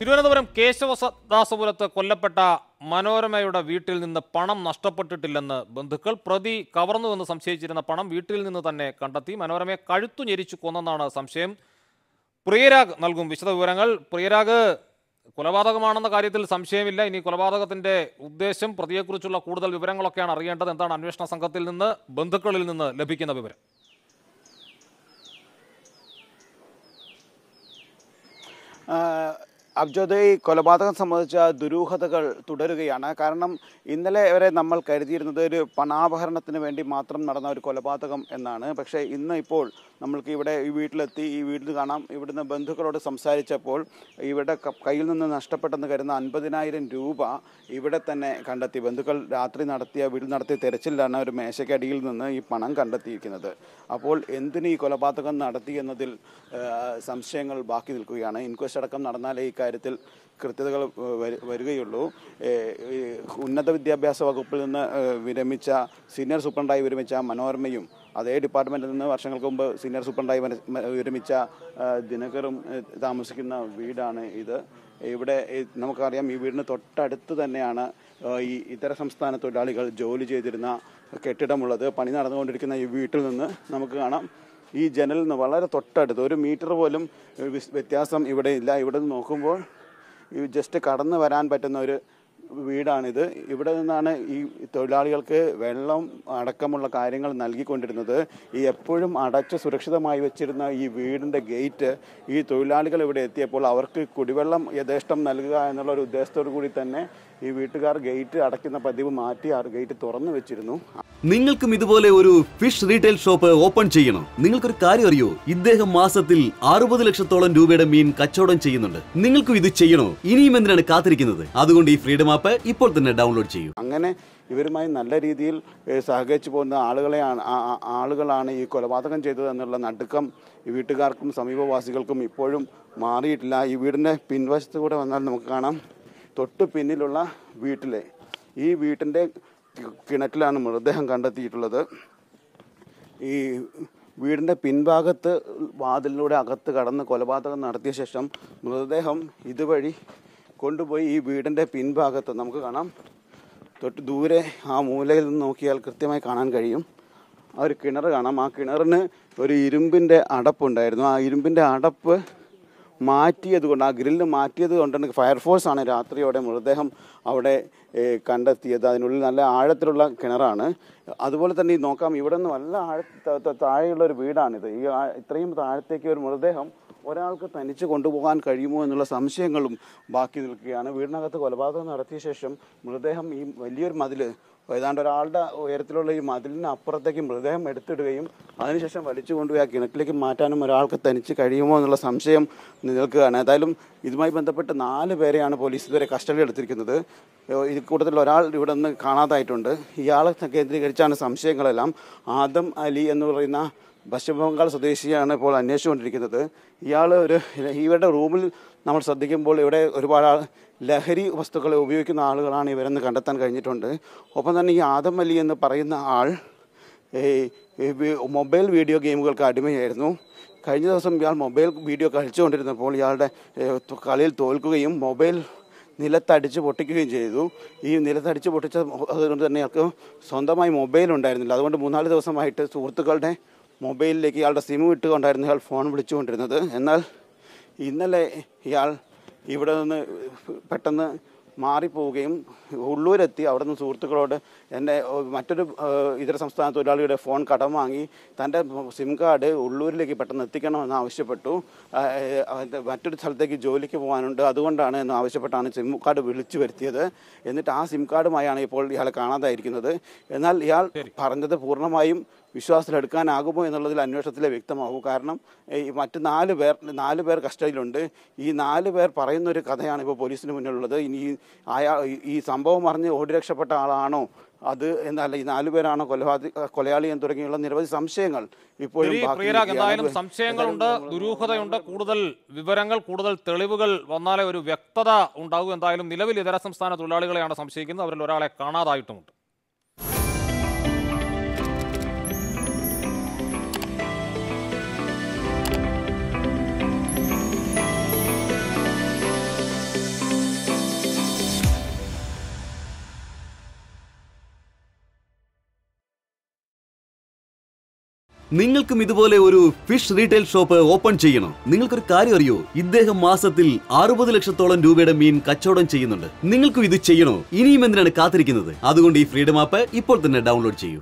തിരുവനന്തപുരം കേശവദാസപുരത്ത് കൊല്ലപ്പെട്ട മനോരമയുടെ വീട്ടിൽ നിന്ന് പണം നഷ്ടപ്പെട്ടിട്ടില്ലെന്ന് ബന്ധുക്കൾ പ്രതി കവർന്നുവെന്ന് സംശയിച്ചിരുന്ന പണം വീട്ടിൽ നിന്ന് തന്നെ കണ്ടെത്തി മനോരമയെ കഴുത്തു ഞെരിച്ചു കൊന്നെന്നാണ് സംശയം പ്രിയരാഗ് നൽകും വിശദവിവരങ്ങൾ പ്രിയരാഗ് കൊലപാതകമാണെന്ന കാര്യത്തിൽ സംശയമില്ല ഇനി കൊലപാതകത്തിന്റെ ഉദ്ദേശം പ്രതിയെക്കുറിച്ചുള്ള കൂടുതൽ വിവരങ്ങളൊക്കെയാണ് അറിയേണ്ടത് എന്താണ് അന്വേഷണ സംഘത്തിൽ നിന്ന് ബന്ധുക്കളിൽ നിന്ന് ലഭിക്കുന്ന വിവരം അബ്ജോദ് ഈ കൊലപാതകം സംബന്ധിച്ച ദുരൂഹതകൾ തുടരുകയാണ് കാരണം ഇന്നലെ വരെ നമ്മൾ കരുതിയിരുന്നത് ഒരു പണാപഹരണത്തിന് വേണ്ടി മാത്രം നടന്ന ഒരു കൊലപാതകം എന്നാണ് പക്ഷേ ഇന്ന് ഇപ്പോൾ നമ്മൾക്ക് ഇവിടെ ഈ വീട്ടിലെത്തി ഈ വീട്ടിൽ കാണാം ഇവിടുന്ന് ബന്ധുക്കളോട് സംസാരിച്ചപ്പോൾ ഇവിടെ കയ്യിൽ നിന്ന് നഷ്ടപ്പെട്ടെന്ന് കരുതുന്ന അൻപതിനായിരം രൂപ ഇവിടെ തന്നെ കണ്ടെത്തി ബന്ധുക്കൾ രാത്രി നടത്തിയ വീട്ടിൽ നടത്തിയ തെരച്ചിലാണ് ഒരു മേശയ്ക്കടിയിൽ നിന്ന് ഈ പണം കണ്ടെത്തിയിരിക്കുന്നത് അപ്പോൾ എന്തിന് ഈ കൊലപാതകം നടത്തി എന്നതിൽ സംശയങ്ങൾ ബാക്കി നിൽക്കുകയാണ് ഇൻക്വസ്റ്റ് അടക്കം നടന്നാലേ ഈ ഇക്കാര്യത്തിൽ കൃത്യതകൾ വരികയുള്ളൂ ഉന്നത വിദ്യാഭ്യാസ വകുപ്പിൽ നിന്ന് വിരമിച്ച സീനിയർ സൂപ്രണ്ടായി വിരമിച്ച മനോരമയും അതേ ഡിപ്പാർട്ട്മെൻറ്റിൽ നിന്ന് വർഷങ്ങൾക്ക് മുമ്പ് സീനിയർ സൂപ്രണ്ടായി വിരമിച്ച ദിനകറും താമസിക്കുന്ന വീടാണ് ഇത് ഇവിടെ നമുക്കറിയാം ഈ വീടിന് തൊട്ടടുത്ത് തന്നെയാണ് ഈ ഇതര സംസ്ഥാന തൊഴിലാളികൾ ജോലി ചെയ്തിരുന്ന കെട്ടിടമുള്ളത് പണി നടന്നുകൊണ്ടിരിക്കുന്ന ഈ വീട്ടിൽ നിന്ന് നമുക്ക് കാണാം ഈ ജനലിൽ നിന്ന് വളരെ തൊട്ടടുത്ത് ഒരു മീറ്റർ പോലും വ്യത്യാസം ഇവിടെ ഇല്ല ഇവിടെ നിന്ന് നോക്കുമ്പോൾ ഈ ജസ്റ്റ് കടന്നു വരാൻ പറ്റുന്ന ഒരു വീടാണിത് ഇവിടെ നിന്നാണ് ഈ തൊഴിലാളികൾക്ക് വെള്ളം അടക്കമുള്ള കാര്യങ്ങൾ നൽകിക്കൊണ്ടിരുന്നത് ഈ എപ്പോഴും അടച്ച് സുരക്ഷിതമായി വെച്ചിരുന്ന ഈ വീടിൻ്റെ ഗേറ്റ് ഈ തൊഴിലാളികൾ ഇവിടെ എത്തിയപ്പോൾ അവർക്ക് കുടിവെള്ളം യഥേഷ്ടം നൽകുക എന്നുള്ള ഒരു ഉദ്ദേശത്തോടു കൂടി തന്നെ ഈ വീട്ടുകാർ ഗേറ്റ് അടയ്ക്കുന്ന പതിവ് മാറ്റി ആ ഗേറ്റ് തുറന്നു വെച്ചിരുന്നു നിങ്ങൾക്കും ഇതുപോലെ ഒരു ഫിഷ് റീറ്റെയിൽ ഷോപ്പ് ഓപ്പൺ ചെയ്യണം നിങ്ങൾക്കൊരു കാര്യം അറിയോ ഇദ്ദേഹം മാസത്തിൽ അറുപത് ലക്ഷത്തോളം രൂപയുടെ മീൻ കച്ചവടം ചെയ്യുന്നുണ്ട് നിങ്ങൾക്കും ഇത് ചെയ്യണോ ഇനിയും എന്തിനാണ് കാത്തിരിക്കുന്നത് അതുകൊണ്ട് ഈ ഫ്രീഡം ആപ്പ് ഇപ്പോൾ തന്നെ ഡൗൺലോഡ് ചെയ്യൂ അങ്ങനെ ഇവരുമായി നല്ല രീതിയിൽ സഹകരിച്ചു പോകുന്ന ആളുകളെയാണ് ആളുകളാണ് ഈ കൊലപാതകം ചെയ്തത് എന്നുള്ള നടുക്കം ഈ വീട്ടുകാർക്കും സമീപവാസികൾക്കും ഇപ്പോഴും മാറിയിട്ടില്ല ഈ വീടിന്റെ പിൻവശത്തു കൂടെ വന്നാൽ നമുക്ക് കാണാം തൊട്ട് പിന്നിലുള്ള വീട്ടിലെ ഈ വീട്ടിന്റെ കിണറ്റിലാണ് മൃതദേഹം കണ്ടെത്തിയിട്ടുള്ളത് ഈ വീടിൻ്റെ പിൻഭാഗത്ത് വാതിലിലൂടെ അകത്ത് കടന്ന് കൊലപാതകം നടത്തിയ ശേഷം മൃതദേഹം ഇതുവഴി കൊണ്ടുപോയി ഈ വീടിൻ്റെ പിൻഭാഗത്ത് നമുക്ക് കാണാം തൊട്ട് ദൂരെ ആ മൂലയിൽ നിന്ന് നോക്കിയാൽ കൃത്യമായി കാണാൻ കഴിയും ആ ഒരു കിണർ കാണാം ആ കിണറിന് ഒരു ഇരുമ്പിൻ്റെ അടപ്പുണ്ടായിരുന്നു ആ ഇരുമ്പിൻ്റെ അടപ്പ് മാറ്റിയത് കൊണ്ട് ആ ഗ്രില്ല് മാറ്റിയത് കൊണ്ടാണ് ഫയർഫോഴ്സാണ് രാത്രിയോടെ മൃതദേഹം അവിടെ കണ്ടെത്തിയത് അതിനുള്ളിൽ നല്ല ആഴത്തിലുള്ള കിണറാണ് അതുപോലെ തന്നെ നോക്കാം ഇവിടെ നിന്ന് നല്ല ആഴ താഴെയുള്ള ഒരു വീടാണിത് ഈ ഇത്രയും താഴത്തേക്ക് ഒരു മൃതദേഹം ഒരാൾക്ക് തനിച്ച് കൊണ്ടുപോകാൻ കഴിയുമോ എന്നുള്ള സംശയങ്ങളും ബാക്കി നിൽക്കുകയാണ് വീടിനകത്ത് കൊലപാതകം നടത്തിയ ശേഷം മൃതദേഹം ഈ വലിയൊരു മതിൽ ഏതാണ്ട് ഒരാളുടെ ഉയരത്തിലുള്ള ഈ മതിലിന് അപ്പുറത്തേക്ക് മൃതദേഹം എടുത്തിടുകയും അതിനുശേഷം വലിച്ചു കൊണ്ടുപോയി ആ കിണറ്റിലേക്ക് മാറ്റാനും ഒരാൾക്ക് തനിച്ച് കഴിയുമോ എന്നുള്ള സംശയം നിൽക്കുകയാണ് ഏതായാലും ഇതുമായി ബന്ധപ്പെട്ട് നാല് പേരെയാണ് പോലീസ് ഇതുവരെ കസ്റ്റഡി എടുത്തിരിക്കുന്നത് ഇത് കൂട്ടത്തിൽ ഒരാൾ ഇവിടെ നിന്ന് കാണാതായിട്ടുണ്ട് ഇയാളെ കേന്ദ്രീകരിച്ചാണ് സംശയങ്ങളെല്ലാം ആദം അലി എന്ന് പറയുന്ന പശ്ചിമബംഗാൾ സ്വദേശിയാണ് ഇപ്പോൾ അന്വേഷിച്ചുകൊണ്ടിരിക്കുന്നത് ഇയാൾ ഒരു ഇവരുടെ റൂമിൽ നമ്മൾ ശ്രദ്ധിക്കുമ്പോൾ ഇവിടെ ഒരുപാട് ലഹരി വസ്തുക്കളെ ഉപയോഗിക്കുന്ന ആളുകളാണ് ഇവരെന്ന് കണ്ടെത്താൻ കഴിഞ്ഞിട്ടുണ്ട് ഒപ്പം തന്നെ ഈ ആദം അലി എന്ന് പറയുന്ന ആൾ മൊബൈൽ വീഡിയോ ഗെയിമുകൾക്ക് അടിമയായിരുന്നു കഴിഞ്ഞ ദിവസം ഇയാൾ മൊബൈൽ വീഡിയോ കളിച്ചുകൊണ്ടിരുന്നപ്പോൾ ഇയാളുടെ കളിയിൽ തോൽക്കുകയും മൊബൈൽ നിലത്തടിച്ച് പൊട്ടിക്കുകയും ചെയ്തു ഈ നിലത്തടിച്ച് പൊട്ടിച്ച അതുകൊണ്ട് തന്നെ അയാൾക്ക് സ്വന്തമായി മൊബൈൽ ഉണ്ടായിരുന്നില്ല അതുകൊണ്ട് മൂന്നാല് ദിവസമായിട്ട് സുഹൃത്തുക്കളുടെ മൊബൈലിലേക്ക് ഇയാളുടെ സിം ഇട്ടുകൊണ്ടായിരുന്നു ഇയാൾ ഫോൺ വിളിച്ചുകൊണ്ടിരുന്നത് എന്നാൽ ഇന്നലെ ഇയാൾ ഇവിടെ നിന്ന് പെട്ടെന്ന് മാറിപ്പോവുകയും ഉള്ളൂരെത്തി അവിടെ നിന്ന് സുഹൃത്തുക്കളോട് എൻ്റെ മറ്റൊരു ഇതര സംസ്ഥാന തൊഴിലാളിയുടെ ഫോൺ കടം വാങ്ങി തൻ്റെ സിം കാർഡ് ഉള്ളൂരിലേക്ക് പെട്ടെന്ന് എത്തിക്കണമെന്ന് ആവശ്യപ്പെട്ടു മറ്റൊരു സ്ഥലത്തേക്ക് ജോലിക്ക് പോകാനുണ്ട് അതുകൊണ്ടാണ് എന്ന് ആവശ്യപ്പെട്ടാണ് സിം കാർഡ് വിളിച്ചു വരുത്തിയത് എന്നിട്ട് ആ സിം കാർഡുമായാണ് ഇപ്പോൾ ഇയാളെ കാണാതായിരിക്കുന്നത് എന്നാൽ ഇയാൾ പറഞ്ഞത് പൂർണ്ണമായും വിശ്വാസത്തിലെടുക്കാനാകുമോ എന്നുള്ളതിൽ അന്വേഷണത്തിലെ വ്യക്തമാകൂ കാരണം ഈ മറ്റ് നാല് പേർ നാല് പേർ കസ്റ്റഡിയിലുണ്ട് ഈ നാല് പേർ പറയുന്ന ഒരു കഥയാണ് ഇപ്പോൾ പോലീസിന് മുന്നിലുള്ളത് ഇനി അയാൾ ഈ സംഭവം അറിഞ്ഞ് ഓടി രക്ഷപ്പെട്ട ആളാണോ അത് എന്നല്ല ഈ നാലുപേരാണോ കൊലപാതി കൊലയാളി എന്ന് തുടങ്ങിയുള്ള നിരവധി സംശയങ്ങൾ ഇപ്പോഴും സംശയങ്ങളുണ്ട് ദുരൂഹതയുണ്ട് കൂടുതൽ വിവരങ്ങൾ കൂടുതൽ തെളിവുകൾ വന്നാലേ ഒരു വ്യക്തത ഉണ്ടാകും എന്തായാലും നിലവിൽ ഇതര സംസ്ഥാന തൊഴിലാളികളെയാണ് സംശയിക്കുന്നത് അവരിൽ ഒരാളെ കാണാതായിട്ടുമുണ്ട് നിങ്ങൾക്കും ഇതുപോലെ ഒരു ഫിഷ് റീറ്റെയിൽ ഷോപ്പ് ഓപ്പൺ ചെയ്യണം നിങ്ങൾക്കൊരു കാര്യം അറിയോ ഇദ്ദേഹം മാസത്തിൽ അറുപത് ലക്ഷത്തോളം രൂപയുടെ മീൻ കച്ചവടം ചെയ്യുന്നുണ്ട് നിങ്ങൾക്കും ഇത് ചെയ്യണോ ഇനിയും എന്തിനാണ് കാത്തിരിക്കുന്നത് അതുകൊണ്ട് ഈ ഫ്രീഡം ആപ്പ് ഇപ്പോൾ തന്നെ ഡൗൺലോഡ് ചെയ്യൂ